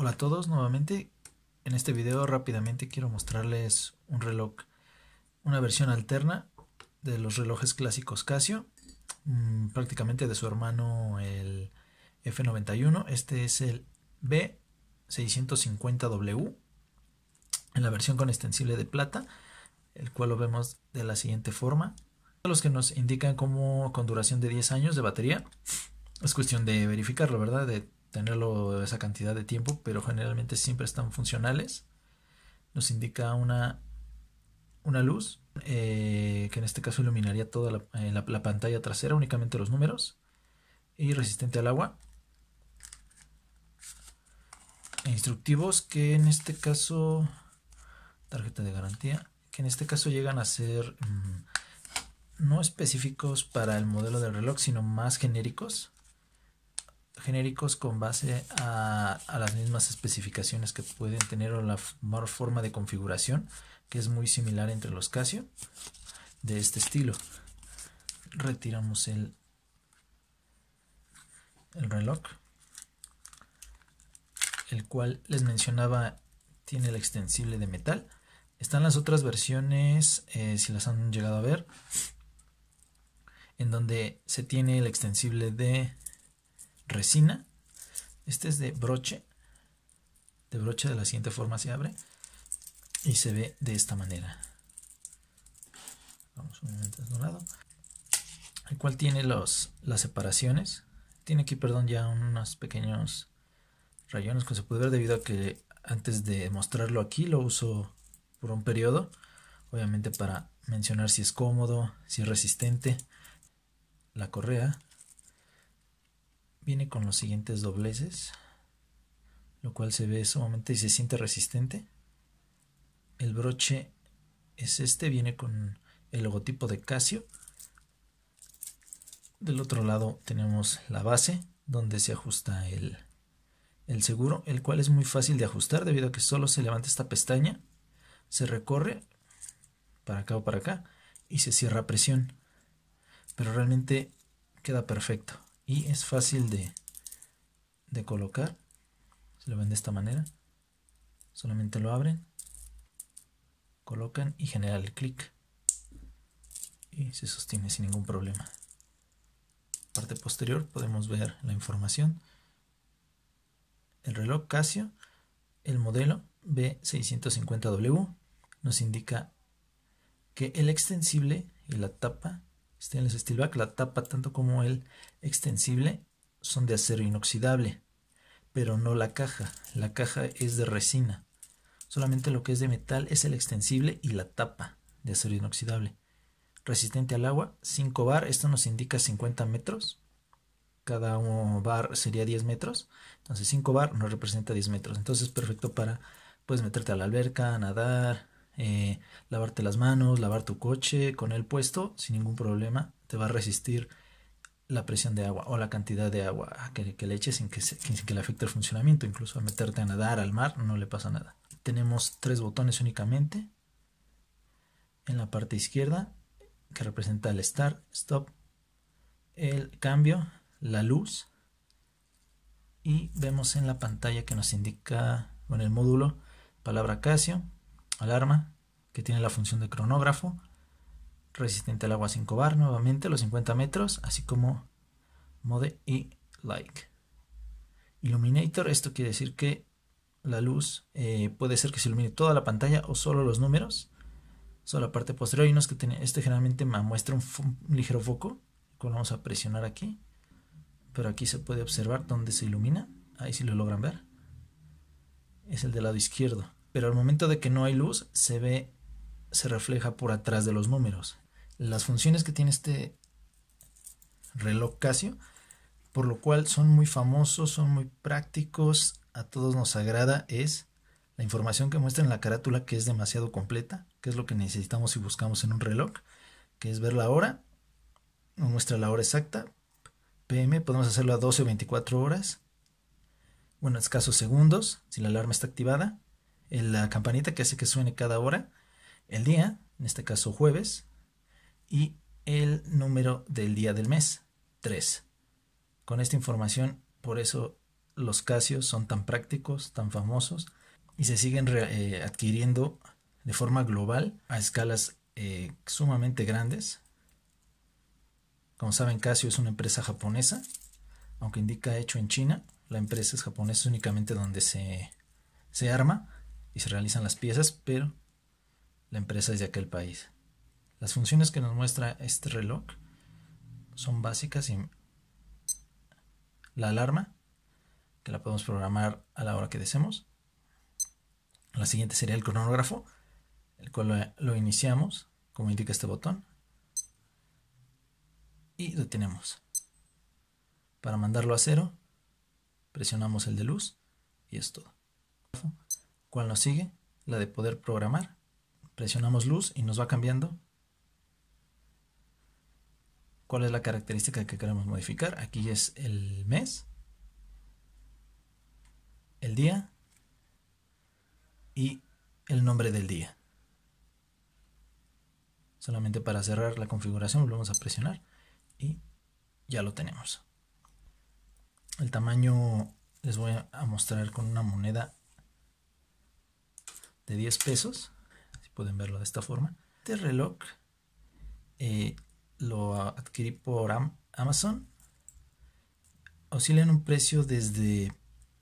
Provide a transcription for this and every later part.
Hola a todos nuevamente. En este video rápidamente quiero mostrarles un reloj, una versión alterna de los relojes clásicos Casio, mm, prácticamente de su hermano el F91. Este es el B650W en la versión con extensible de plata, el cual lo vemos de la siguiente forma. Los que nos indican como con duración de 10 años de batería. Es cuestión de verificarlo, ¿verdad? De tenerlo esa cantidad de tiempo, pero generalmente siempre están funcionales. Nos indica una, una luz, eh, que en este caso iluminaría toda eh, la, pantalla trasera, únicamente los números, y resistente al agua. E instructivos que en este caso, tarjeta de garantía, que en este caso llegan a ser mm, no específicos para el modelo del reloj, sino más genéricos genéricos con base a, las mismas especificaciones que pueden tener o la forma de configuración que es muy similar entre los Casio de este estilo retiramos el el reloj el cual les mencionaba tiene el extensible de metal están las otras versiones eh, si las han llegado a ver en donde se tiene el extensible de resina. Este es de broche. De broche de la siguiente forma se abre y se ve de esta manera. Vamos un un lado. El cual tiene los, las separaciones. Tiene aquí, perdón, ya unos pequeños rayones que se puede ver debido a que antes de mostrarlo aquí lo uso por un periodo. Obviamente para mencionar si es cómodo, si es resistente. La correa, viene con los siguientes dobleces, lo cual se ve sumamente y se siente resistente. El broche es este, viene con el logotipo de Casio. Del otro lado tenemos la base donde se ajusta el, seguro, el cual es muy fácil de ajustar debido a que solo se levanta esta pestaña, se recorre para acá o para acá y se cierra a presión. Pero realmente queda perfecto y es fácil de, colocar. Se lo ven de esta manera. Solamente lo abren, colocan y genera el clic. Y se sostiene sin ningún problema. Parte posterior podemos ver la información. El reloj Casio, el modelo B650W, nos indica que el extensible y la tapa Stainless este, Steel la tapa tanto como el extensible son de acero inoxidable, pero no la caja. La caja es de resina. Solamente lo que es de metal es el extensible y la tapa de acero inoxidable. Resistente al agua, 5 bar, esto nos indica 50 metros. Cada bar sería 10 metros. Entonces 5 bar nos representa 10 metros. Entonces perfecto para puedes meterte a la alberca, nadar, eh, lavarte las manos, lavar tu coche con él puesto sin ningún problema. Te va a resistir la presión de agua o la cantidad de agua que, le eches sin que, le afecte el funcionamiento. Incluso a meterte a nadar, al mar, no le pasa nada. Tenemos tres botones únicamente. En la parte izquierda, que representa el start, stop, el cambio, la luz. Y vemos en la pantalla que nos indica, en el módulo, palabra Casio, alarma, que tiene la función de cronógrafo, resistente al agua 5 bar nuevamente, los 50 metros, así como mode y like. Illuminator, esto quiere decir que la luz eh, puede ser que se ilumine toda la pantalla o solo los números, solo la parte posterior. no es que tiene, este generalmente me muestra un, ligero foco, que lo vamos a presionar aquí, pero aquí se puede observar dónde se ilumina, ahí si lo logran ver. Es el del lado izquierdo pero al momento de que no hay luz se ve, se refleja por atrás de los números. Las funciones que tiene este reloj Casio, por lo cual son muy famosos, son muy prácticos, a todos nos agrada, es la información que muestra en la carátula que es demasiado completa, que es lo que necesitamos si buscamos en un reloj, que es ver la hora, nos muestra la hora exacta, PM, podemos hacerlo a 12 o 24 horas, bueno, escasos segundos, si la alarma está activada, la campanita que hace que suene cada hora, el día, en este caso jueves, y el número del día del mes, 3. Con esta información, por eso los Casios son tan prácticos, tan famosos, y se siguen eh, adquiriendo de forma global a escalas eh, sumamente grandes. Como saben, Casio es una empresa japonesa, aunque indica hecho en China. La empresa es japonesa únicamente donde se, se arma y se realizan las piezas, pero la empresa es de aquel país. Las funciones que nos muestra este reloj son básicas la alarma, que la podemos programar a la hora que deseemos. La siguiente sería el cronógrafo, el cual lo, iniciamos, como indica este botón, y lo tenemos Para mandarlo a cero, presionamos el de luz y es todo. ¿Cuál nos sigue? La de poder programar. Presionamos luz y nos va cambiando. ¿Cuál es la característica que queremos modificar? Aquí es el mes, el día y el nombre del día. Solamente para cerrar la configuración volvemos a presionar y ya lo tenemos. El tamaño les voy a mostrar con una moneda de 10 pesos, si pueden verlo de esta forma. Este reloj eh, lo adquirí por Amazon. Oscila en un precio desde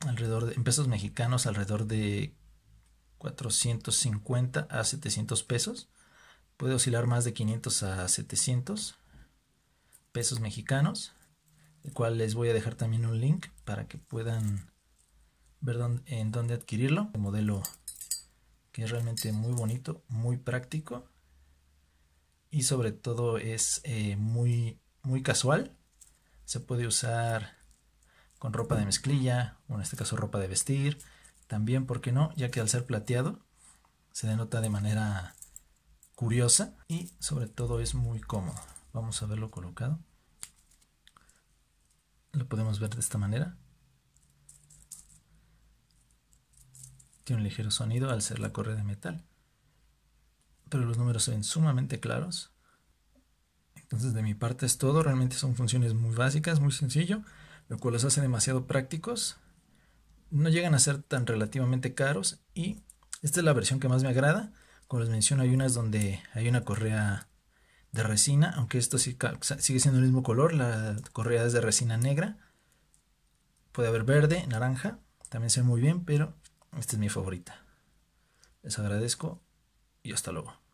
alrededor de, en pesos mexicanos, alrededor de 450 a 700 pesos. Puede oscilar más de 500 a 700 pesos mexicanos, el cual les voy a dejar también un link para que puedan ver en dónde adquirirlo. El modelo que es realmente muy bonito, muy práctico y sobre todo es eh, muy, muy casual. Se puede usar con ropa de mezclilla o en este caso ropa de vestir. También, ¿por qué no? Ya que al ser plateado se denota de manera curiosa y sobre todo es muy cómodo. Vamos a verlo colocado. Lo podemos ver de esta manera. un ligero sonido al ser la correa de metal. Pero los números son sumamente claros. Entonces de mi parte es todo. Realmente son funciones muy básicas, muy sencillo. Lo cual los hace demasiado prácticos. No llegan a ser tan relativamente caros. Y esta es la versión que más me agrada. Como les menciono, hay unas donde hay una correa de resina, aunque esto sigue siendo el mismo color, la correa es de resina negra. Puede haber verde, naranja, también se ve muy bien, pero esta es mi favorita. Les agradezco y hasta luego.